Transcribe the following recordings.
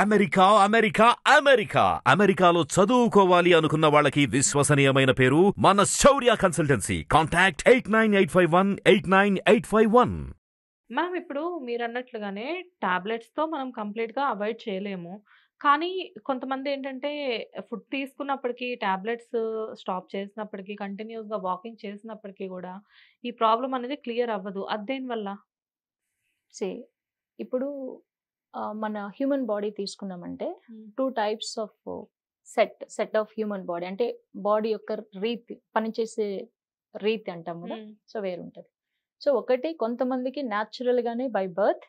America America America అమెరికాలో చదువుకోవాలి అనుకున్న వాళ్ళకి విశ్వసనీయమైన పేరు మన Shaurya consultancy contact eight nine eight five one eight nine eight five one ma'am ఇప్పుడు మీరు అన్నట్లుగానే టాబ్లెట్స్తో మనం కంప్లీట్గా అవాయిడ్ చేయలేము కానీ కొంతమంది ఏంటంటే ఫుడ్ తీసుకున్నప్పటికీ ట్యాబ్లెట్స్ స్టాప్ చేసినప్పటికీ కంటిన్యూస్గా వాకింగ్ చేసినప్పటికీ కూడా ఈ ప్రాబ్లం అనేది క్లియర్ అవ్వదు అదేని వల్ల సే ఇప్పుడు మన హ్యూమన్ బాడీ తీసుకున్నామంటే two types of set set of human body అంటే బాడీ యొక్క రీతి పనిచేసే రీతి అంటాం కూడా సో వేరుంటది సో ఒకటి కొంతమందికి న్యాచురల్ గానే by birth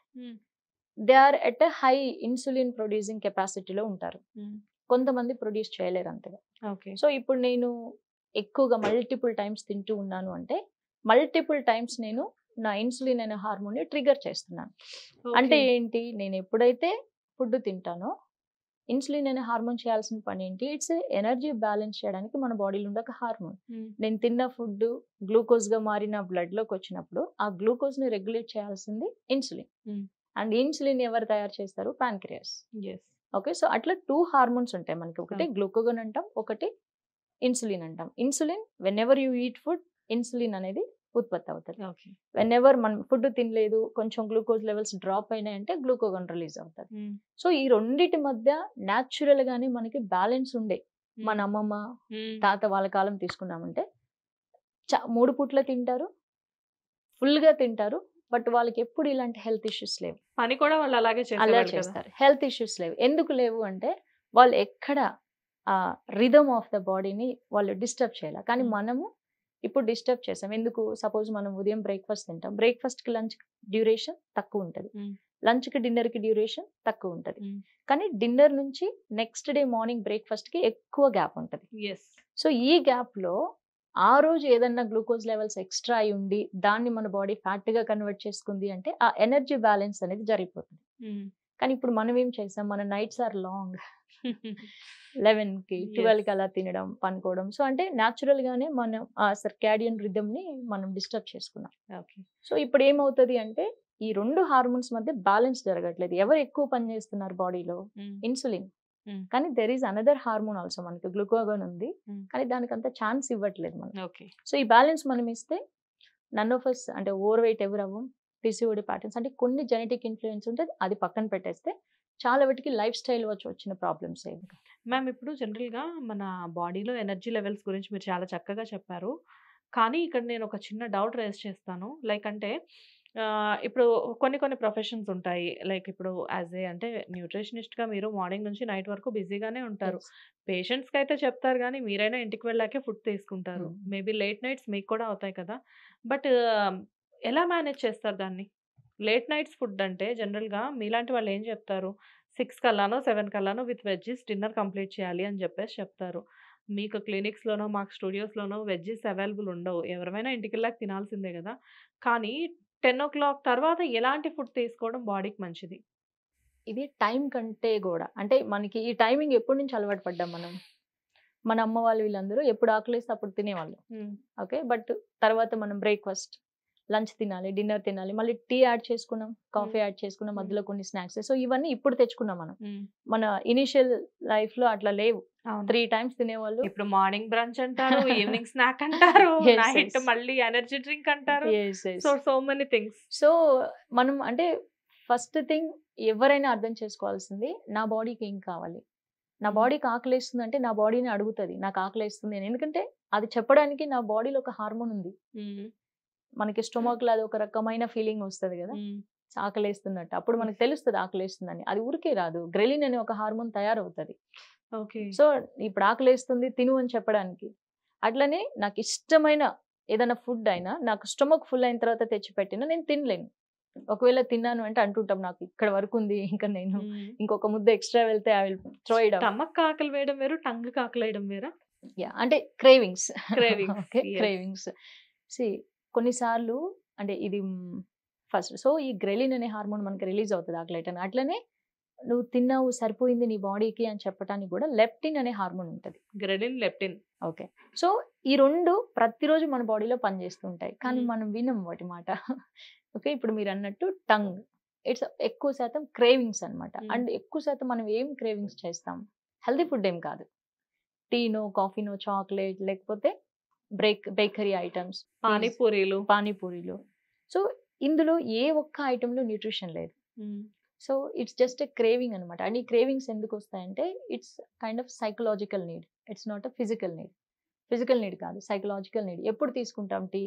they are at a high insulin producing కెపాసిటీలో ఉంటారు కొంతమంది ప్రొడ్యూస్ చేయలేరు అంతగా సో ఇప్పుడు నేను ఎక్కువగా మల్టిపుల్ టైమ్స్ తింటూ ఉన్నాను అంటే మల్టిపుల్ టైమ్స్ నేను నా ఇన్సులిన్ అనే హార్మోన్ ట్రిగర్ చేస్తున్నాను అంటే ఏంటి నేను ఎప్పుడైతే ఫుడ్ తింటానో ఇన్సులిన్ అనే హార్మోన్ చేయాల్సిన పని ఏంటి ఇట్స్ ఎనర్జీ బ్యాలెన్స్ చేయడానికి మన బాడీలో ఉండే ఒక హార్మోన్ నేను తిన్న ఫుడ్ గ్లూకోజ్ గా మారి నా బ్లడ్ లోకి వచ్చినప్పుడు ఆ గ్లూకోజ్ ని రెగ్యులేట్ చేయాల్సింది ఇన్సులిన్ అండ్ ఇన్సులిన్ ఎవరు తయారు చేస్తారు ప్యాన్క్రియాస్ ఓకే సో అట్లా టూ హార్మోన్స్ ఉంటాయి మనకి ఒకటి గ్లూకోగన్ అంటాం ఒకటి ఇన్సులిన్ అంటాం insulin whenever you eat food insulin అనేది ఉత్పత్తి అవుతుంది వెన్ ఎవర్ మనం ఫుడ్ తినలేదు కొంచెం గ్లూకోజ్ లెవెల్స్ డ్రాప్ అయినాయంటే గ్లూకోగన్ రిలీజ్ అవుతుంది సో ఈ రెండింటి మధ్య న్యాచురల్ గానే మనకి బ్యాలెన్స్ ఉండే మన అమ్మమ్మ తాత వాళ్ళ కాలం తీసుకున్నామంటే మూడు పూట్ల తింటారు ఫుల్ గా తింటారు బట్ వాళ్ళకి ఎప్పుడు ఇలాంటి హెల్త్ ఇష్యూస్ లేవు పని కూడా వాళ్ళు అలాగే అలా చేస్తారు హెల్త్ ఇష్యూస్ లేవు ఎందుకు లేవు అంటే వాళ్ళు ఎక్కడ ఆ రిధమ్ ఆఫ్ ద బాడీని వాళ్ళు డిస్టర్బ్ చేయాలి కానీ మనము ఇప్పుడు డిస్టర్బ్ చేసాం ఎందుకు సపోజ్ మనం ఉదయం బ్రేక్ఫాస్ట్ తింటాం కి లంచ్ డ్యూరేషన్ తక్కువ ఉంటుంది డిన్నర్ కి డ్యూరేషన్ తక్కువ ఉంటుంది కానీ డిన్నర్ నుంచి నెక్స్ట్ డే మార్నింగ్ కి ఎక్కువ గ్యాప్ ఉంటుంది సో ఈ గ్యాప్ లో ఆ రోజు ఏదన్నా గ్లూకోజ్ లెవెల్స్ ఎక్స్ట్రా అయి ఉండి దాన్ని మన బాడీ ఫ్యాట్ గా కన్వర్ట్ చేసుకుంది అంటే ఆ ఎనర్జీ బ్యాలెన్స్ అనేది జరిగిపోతుంది కానీ ఇప్పుడు మనం ఏం చేసాం మన నైట్స్ ఆర్ లాంగ్ లెవెన్కి ట్వెల్వ్కి అలా తినడం పనుకోవడం సో అంటే న్యాచురల్గానే మనం ఆ రిథమ్ రిధమ్ని మనం డిస్టర్బ్ చేసుకున్నాం సో ఇప్పుడు ఏమవుతుంది అంటే ఈ రెండు హార్మోన్స్ మధ్య బ్యాలెన్స్ జరగట్లేదు ఎవరు ఎక్కువ పని చేస్తున్నారు బాడీలో ఇన్సులిన్ hmm. hmm. కానీ there is another hormone also మనకి గ్లూకోగన్ ఉంది hmm. కానీ దానికి అంత ఛాన్స్ ఇవ్వట్లేదు మనం సో ఈ బ్యాలెన్స్ మనం ఇస్తే నన్ ఆఫ్ అస్ అంటే ఓవర్ వెయిట్ ఎవరు అవ్వం పీసీఓడి ప్యాటర్న్స్ అంటే కొన్ని జెనెటిక్ ఇన్ఫ్లుయెన్స్ ఉంటే అది పక్కన పెట్టేస్తే చాలా వాటికి లైఫ్ స్టైల్ వచ్చి వచ్చిన ప్రాబ్లమ్స్ ఏవి మ్యామ్ ఇప్పుడు జనరల్గా మన బాడీలో ఎనర్జీ లెవెల్స్ గురించి మీరు చాలా చక్కగా చెప్పారు కానీ ఇక్కడ నేను ఒక చిన్న డౌట్ రేస్ చేస్తాను లైక్ అంటే ఇప్పుడు కొన్ని కొన్ని ప్రొఫెషన్స్ ఉంటాయి లైక్ ఇప్పుడు యాజ్ ఏ అంటే న్యూట్రిషనిస్ట్గా మీరు మార్నింగ్ నుంచి నైట్ వరకు బిజీగానే ఉంటారు పేషెంట్స్కి అయితే చెప్తారు కానీ మీరైనా ఇంటికి వెళ్ళాకే ఫుడ్ తీసుకుంటారు మేబీ లేట్ నైట్స్ మీకు కూడా అవుతాయి కదా బట్ ఎలా మేనేజ్ చేస్తారు దాన్ని లేట్ నైట్స్ ఫుడ్ అంటే జనరల్గా మీలాంటి వాళ్ళు ఏం చెప్తారు సిక్స్ కల్లానో సెవెన్ కల్లానో విత్ వెజ్జీస్ డిన్నర్ కంప్లీట్ చేయాలి అని చెప్పేసి చెప్తారు మీకు క్లినిక్స్లోనో మాకు స్టూడియోస్లోనో వెజ్జీస్ అవైలబుల్ ఉండవు ఎవరైనా ఇంటికి వెళ్ళాక తినాల్సిందే కదా కానీ టెన్ ఓ క్లాక్ తర్వాత ఎలాంటి ఫుడ్ తీసుకోవడం బాడీకి మంచిది ఇది టైం కంటే కూడా అంటే మనకి ఈ టైమింగ్ ఎప్పటి నుంచి అలవాటు పడ్డాం మనం మన అమ్మ వాళ్ళు వీళ్ళందరూ ఎప్పుడు ఆకలిస్తే అప్పుడు తినేవాళ్ళు ఓకే బట్ తర్వాత మనం బ్రేక్ఫాస్ట్ లంచ్ తినాలి డిన్నర్ తినాలి మళ్ళీ టీ యాడ్ చేసుకున్నాం కాఫీ యాడ్ చేసుకున్నాం మధ్యలో కొన్ని స్నాక్స్ సో ఇవన్నీ ఇప్పుడు తెచ్చుకున్నాం మనం మన ఇనిషియల్ లైఫ్ లో అట్లా లేవు త్రీ టైమ్స్ తినేవాళ్ళు ఇప్పుడు మార్నింగ్ బ్రంచ్ అంటారు ఈవినింగ్ స్నాక్ అంటారు నైట్ మళ్ళీ ఎనర్జీ డ్రింక్ అంటారు so so many things so మనం అంటే ఫస్ట్ థింగ్ ఎవరైనా అర్థం చేసుకోవాల్సింది నా బాడీకి ఏం కావాలి నా బాడీకి ఆకలిస్తుంది అంటే నా బాడీని అడుగుతుంది నాకు ఆకలిస్తుంది అని ఎందుకంటే అది చెప్పడానికి నా బాడీలో ఒక హార్మోన్ ఉంది మనకి స్టొమక్ లో అది ఒక రకమైన ఫీలింగ్ వస్తుంది కదా ఆకలేస్తున్నట్టు అప్పుడు మనకు తెలుస్తుంది ఆకలేస్తుందని అది ఊరికే రాదు గ్రెలిన్ అనే ఒక హార్మోన్ తయారవుతుంది సో ఇప్పుడు ఆకలేస్తుంది తిను అని చెప్పడానికి అట్లనే నాకు ఇష్టమైన ఏదైనా ఫుడ్ అయినా నాకు స్టొమక్ ఫుల్ అయిన తర్వాత తెచ్చి పెట్టినా నేను తినలేను ఒకవేళ తిన్నాను అంటే అంటుంటాం నాకు ఇక్కడ వరకు ఉంది ఇంకా నేను ఇంకొక ముద్ద ఎక్స్ట్రా వెళ్తే ఐ విల్ త్రో స్టమక్ ఆకలి వేయడం వేరు టంగ్ ఆకలి వేయడం వేరా అంటే క్రేవింగ్స్ క్రేవింగ్స్ క్రేవింగ్స్ సి కొన్నిసార్లు అంటే ఇది ఫస్ట్ సో ఈ గ్రెలిన్ అనే హార్మోన్ మనకి రిలీజ్ అవుతుంది ఆ గ్లైటన్ అట్లనే నువ్వు తిన్నావు సరిపోయింది నీ బాడీకి అని చెప్పడానికి కూడా లెప్టిన్ అనే హార్మోన్ ఉంటుంది గ్రెలిన్ లెప్టిన్ ఓకే సో ఈ రెండు ప్రతిరోజు మన బాడీలో ఉంటాయి కానీ మనం వినం వాటి మాట ఓకే ఇప్పుడు మీరు అన్నట్టు టంగ్ ఇట్స్ ఎక్కువ శాతం క్రేవింగ్స్ అనమాట అండ్ ఎక్కువ శాతం మనం ఏం క్రేవింగ్స్ చేస్తాం హెల్దీ ఫుడ్ ఏం కాదు టీనో కాఫీనో చాక్లెట్ లేకపోతే బ్రేక్ బేకరీ ఐటమ్స్ పానీపూరీలు పానీపూరీలు సో ఇందులో ఏ ఒక్క ఐటెంలో న్యూట్రిషన్ లేదు so it's just a craving అనమాట అండ్ ఈ క్రేవింగ్స్ ఎందుకు వస్తాయంటే it's kind of psychological need it's not a physical need physical need కాదు సైకలాజికల్ నీడ్ ఎప్పుడు తీసుకుంటాం టీ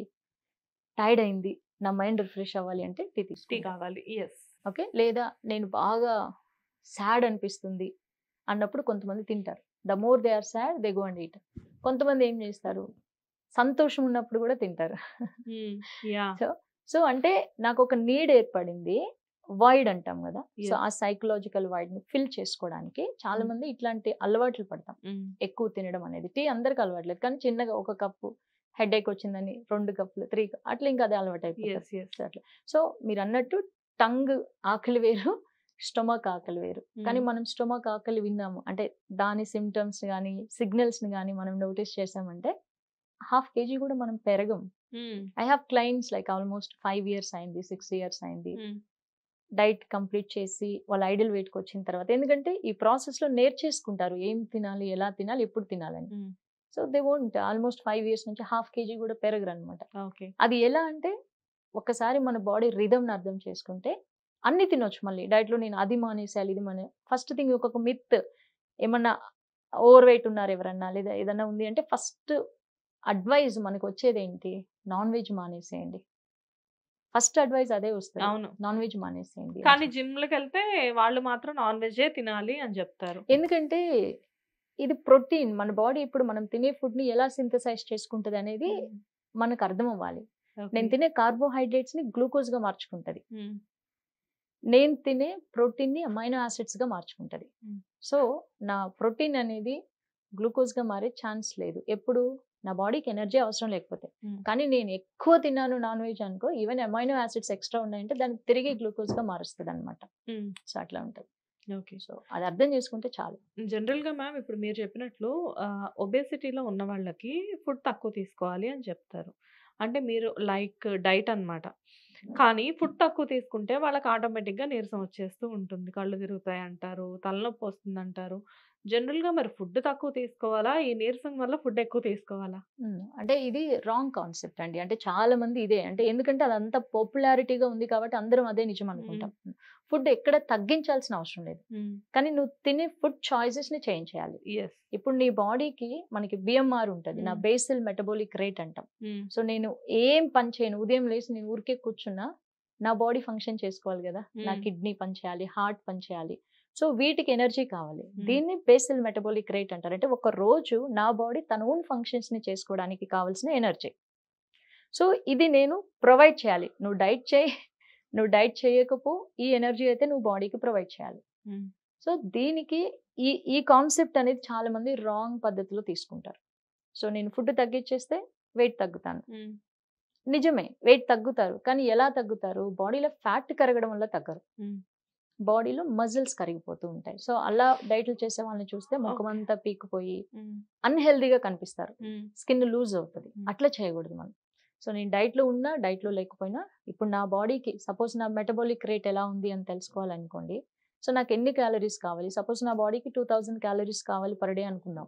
టైర్డ్ అయింది నా మైండ్ రిఫ్రెష్ అవ్వాలి అంటే టీ టీ కావాలి ఎస్ ఓకే లేదా నేను బాగా సాడ్ అనిపిస్తుంది అన్నప్పుడు కొంతమంది తింటారు the more they are sad they go and eat కొంతమంది ఏం చేస్తారు సంతోషం ఉన్నప్పుడు కూడా తింటారు సో సో అంటే నాకు ఒక నీడ్ ఏర్పడింది వైడ్ అంటాం కదా సో ఆ సైకలాజికల్ వైడ్ ని ఫిల్ చేసుకోవడానికి చాలా మంది ఇట్లాంటి అలవాట్లు పడతాం ఎక్కువ తినడం అనేది టీ అందరికి అలవాటు లేదు కానీ చిన్నగా ఒక కప్పు హెడ్ ఏక్ వచ్చిందని రెండు కప్పులు త్రీ అట్లా ఇంకా అదే అలవాటు అయిపోయింది అట్లా సో మీరు అన్నట్టు టంగ్ ఆకలి వేరు స్టొమక్ ఆకలి వేరు కానీ మనం స్టొమక్ ఆకలి విన్నాము అంటే దాని సిమ్టమ్స్ కానీ సిగ్నల్స్ కానీ మనం నోటీస్ చేసామంటే హాఫ్ కేజీ కూడా మనం పెరగం I have clients like almost five years అయింది సిక్స్ ఇయర్స్ అయింది డైట్ కంప్లీట్ చేసి వాళ్ళ ఐడల్ వెయిట్కి వచ్చిన తర్వాత ఎందుకంటే ఈ ప్రాసెస్ లో నేర్చేసుకుంటారు ఏం తినాలి ఎలా తినాలి ఎప్పుడు తినాలని so they won't almost five years నుంచి హాఫ్ కేజీ కూడా పెరగరు అనమాట అది ఎలా అంటే ఒకసారి మన బాడీ రిధమ్ని అర్థం చేసుకుంటే అన్ని తినొచ్చు మళ్ళీ డైట్లో నేను అది మానేసాలి ఇది మానే ఫస్ట్ థింగ్ ఒక్కొక్క మిత్ ఏమన్నా ఓవర్ వెయిట్ ఉన్నారు ఎవరన్నా లేదా ఏదన్నా ఉంది అంటే ఫస్ట్ అడ్వైజ్ మనకు వచ్చేది ఏంటి నాన్ వెజ్ మానేసేయండి ఫస్ట్ అడ్వైజ్ అదే వస్తుంది అవును నాన్ వెజ్ మానేసేయండి కానీ జిమ్ లకి వెళ్తే వాళ్ళు మాత్రం నాన్ వెజే తినాలి అని చెప్తారు ఎందుకంటే ఇది ప్రోటీన్ మన బాడీ ఇప్పుడు మనం తినే ఫుడ్ ని ఎలా సింథసైజ్ చేసుకుంటది అనేది మనకు అర్థం అవ్వాలి నేను తినే కార్బోహైడ్రేట్స్ ని గ్లూకోజ్ గా మార్చుకుంటది నేను తినే ప్రోటీన్ ని అమైనో ఆసిడ్స్ గా మార్చుకుంటది సో నా ప్రోటీన్ అనేది గ్లూకోజ్ గా మారే ఛాన్స్ లేదు ఎప్పుడు నా బాడీకి ఎనర్జీ అవసరం లేకపోతే కానీ నేను ఎక్కువ తిన్నాను నాన్ వెజ్ అనుకో ఈవెన్ అమైనో యాసిడ్స్ ఎక్స్ట్రా ఉన్నాయంటే దానికి తిరిగి గ్లూకోజ్గా మారుస్తుంది అనమాట సో అట్లా ఉంటుంది ఓకే సో అది అర్థం చేసుకుంటే చాలు జనరల్గా మ్యామ్ ఇప్పుడు మీరు చెప్పినట్లు ఒబేసిటీలో ఉన్న వాళ్ళకి ఫుడ్ తక్కువ తీసుకోవాలి అని చెప్తారు అంటే మీరు లైక్ డైట్ అనమాట కానీ ఫుడ్ తక్కువ తీసుకుంటే వాళ్ళకి ఆటోమేటిక్‌గా నీరసం వచ్చేస్తూ ఉంటుంది. కళ్ళు తిరుగుతాయి అంటారు. తలనొప్పి వస్తుంది అంటారు జనరల్‌గా మరి ఫుడ్ తక్కువ తీసుకోవాలా? ఈ నీరసం వల్ల ఫుడ్ ఎక్కువ తీసుకోవాలా? అంటే ఇది రాంగ్ కాన్సెప్ట్ అండి. అంటే చాలా మంది ఇదే అంటే ఎందుకంటే అదంతా పాపులారిటీగా ఉంది కాబట్టి అందరం అదే నిజం అనుకుంటాం. ఫుడ్ ఎక్కడ తగ్గించాల్సిన అవసరం లేదు కానీ నువ్వు తినే ఫుడ్ చాయిసెస్ ని చేంజ్ చేయాలి ఇప్పుడు నీ బాడీకి మనకి బిఎంఆర్ ఉంటుంది నా బేసిల్ మెటబోలిక్ రేట్ అంటాం సో నేను ఏం పని చేయను ఉదయం లేచి నేను ఊరికే కూర్చున్నా నా బాడీ ఫంక్షన్ చేసుకోవాలి కదా నా కిడ్నీ పని చేయాలి హార్ట్ పని చేయాలి సో వీటికి ఎనర్జీ కావాలి దీన్ని బేసిల్ మెటబోలిక్ రేట్ అంటారు అంటే ఒక రోజు నా బాడీ తన ఓన్ ఫంక్షన్స్ ని చేసుకోవడానికి కావాల్సిన ఎనర్జీ సో ఇది నేను ప్రొవైడ్ చేయాలి నువ్వు డైట్ చేయి నువ్వు డైట్ చేయకపో ఈ ఎనర్జీ అయితే నువ్వు బాడీకి ప్రొవైడ్ చేయాలి సో దీనికి ఈ ఈ కాన్సెప్ట్ అనేది చాలా మంది రాంగ్ పద్ధతిలో తీసుకుంటారు సో నేను ఫుడ్ తగ్గించేస్తే వెయిట్ తగ్గుతాను నిజమే వెయిట్ తగ్గుతారు కానీ ఎలా తగ్గుతారు బాడీలో ఫ్యాట్ కరగడం వల్ల తగ్గరు బాడీలో మజిల్స్ కరిగిపోతూ ఉంటాయి సో అలా డైట్లు చేసే వాళ్ళని చూస్తే ముఖం అంతా పీకిపోయి అన్హెల్దీగా కనిపిస్తారు స్కిన్ లూజ్ అవుతుంది అట్లా చేయకూడదు మనం సో నేను డైట్లో ఉన్నా డైట్లో లేకపోయినా ఇప్పుడు నా బాడీకి సపోజ్ నా మెటబాలిక్ రేట్ ఎలా ఉంది అని తెలుసుకోవాలనుకోండి సో నాకు ఎన్ని క్యాలరీస్ కావాలి సపోజ్ నా బాడీకి టూ థౌజండ్ క్యాలరీస్ కావాలి పర్ డే అనుకుందాం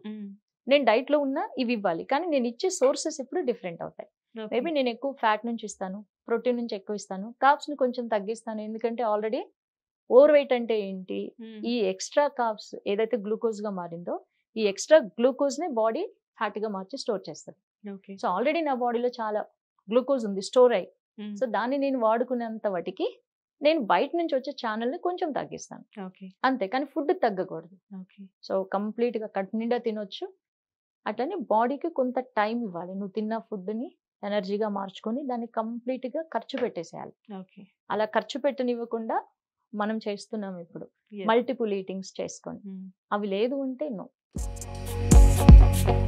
నేను డైట్లో ఉన్నా ఇవి ఇవ్వాలి కానీ నేను ఇచ్చే సోర్సెస్ ఇప్పుడు డిఫరెంట్ అవుతాయి మేబీ నేను ఎక్కువ ఫ్యాట్ నుంచి ఇస్తాను ప్రోటీన్ నుంచి ఎక్కువ ఇస్తాను కాప్స్ని కొంచెం తగ్గిస్తాను ఎందుకంటే ఆల్రెడీ ఓవర్ వెయిట్ అంటే ఏంటి ఈ ఎక్స్ట్రా కాప్స్ ఏదైతే గ్లూకోజ్గా మారిందో ఈ ఎక్స్ట్రా గ్లూకోజ్ని బాడీ ఫ్యాట్గా మార్చి స్టోర్ చేస్తారు సో ఆల్రెడీ నా బాడీలో చాలా గ్లూకోజ్ ఉంది స్టోర్ అయ్యి సో దాన్ని నేను వాడుకునేంత వాటికి నేను బయట నుంచి వచ్చే ఛానల్ని కొంచెం తగ్గిస్తాను అంతే కానీ ఫుడ్ తగ్గకూడదు సో కంప్లీట్గా కట్ నిండా తినొచ్చు అట్లనే బాడీకి కొంత టైం ఇవ్వాలి నువ్వు తిన్న ఫుడ్ని ఎనర్జీగా మార్చుకొని దాన్ని కంప్లీట్గా ఖర్చు పెట్టేసేయాలి అలా ఖర్చు పెట్టనివ్వకుండా మనం చేస్తున్నాం ఇప్పుడు మల్టిపుల్ ఈటింగ్స్ చేసుకొని అవి లేదు అంటే నో